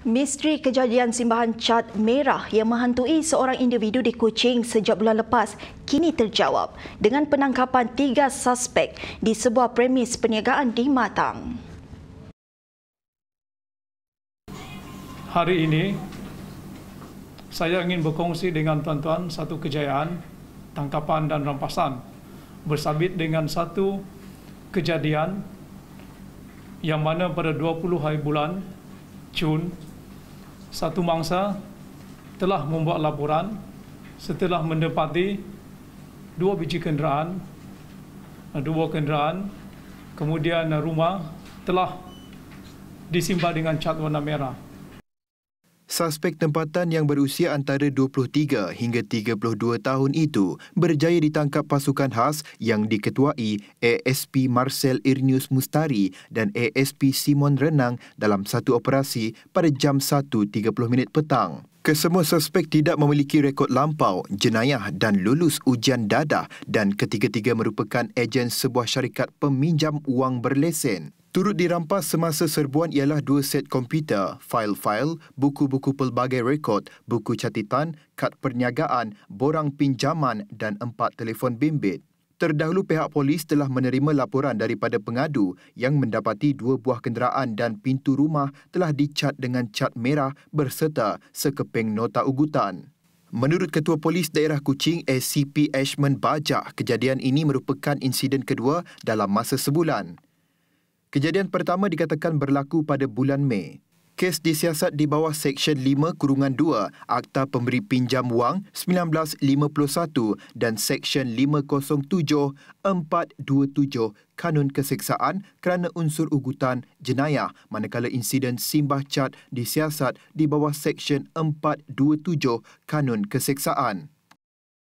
Misteri kejadian simbahan cat merah yang menghantui seorang individu di Kuching sejak bulan lepas kini terjawab dengan penangkapan tiga suspek di sebuah premis perniagaan di Matang. Hari ini, saya ingin berkongsi dengan tuan-tuan satu kejayaan, tangkapan dan rampasan bersabit dengan satu kejadian yang mana pada 20 hari bulan Jun satu mangsa telah membuat laporan setelah mendapati dua biji kenderaan dua kenderaan kemudian rumah telah disimpan dengan cat warna merah Suspek tempatan yang berusia antara 23 hingga 32 tahun itu berjaya ditangkap pasukan khas yang diketuai ASP Marcel Irnius Mustari dan ASP Simon Renang dalam satu operasi pada jam 1.30 minit petang. Kesemua suspek tidak memiliki rekod lampau, jenayah dan lulus ujian dadah dan ketiga-tiga merupakan ejen sebuah syarikat peminjam wang berlesen. Turut dirampas semasa serbuan ialah dua set komputer, fail-fail, buku-buku pelbagai rekod, buku catatan, kad perniagaan, borang pinjaman dan empat telefon bimbit. Terdahulu pihak polis telah menerima laporan daripada pengadu yang mendapati dua buah kenderaan dan pintu rumah telah dicat dengan cat merah berserta sekeping nota ugutan. Menurut Ketua Polis Daerah Kuching SCP Ashman Bajah, kejadian ini merupakan insiden kedua dalam masa sebulan. Kejadian pertama dikatakan berlaku pada bulan Mei. Kes disiasat di bawah Seksyen 5 Kurungan 2 Akta Pemberi Pinjam Wang 1951 dan Seksyen 507 427 Kanun Keseksaan kerana unsur ugutan jenayah manakala insiden Simbah Cat disiasat di bawah Seksyen 427 Kanun Keseksaan.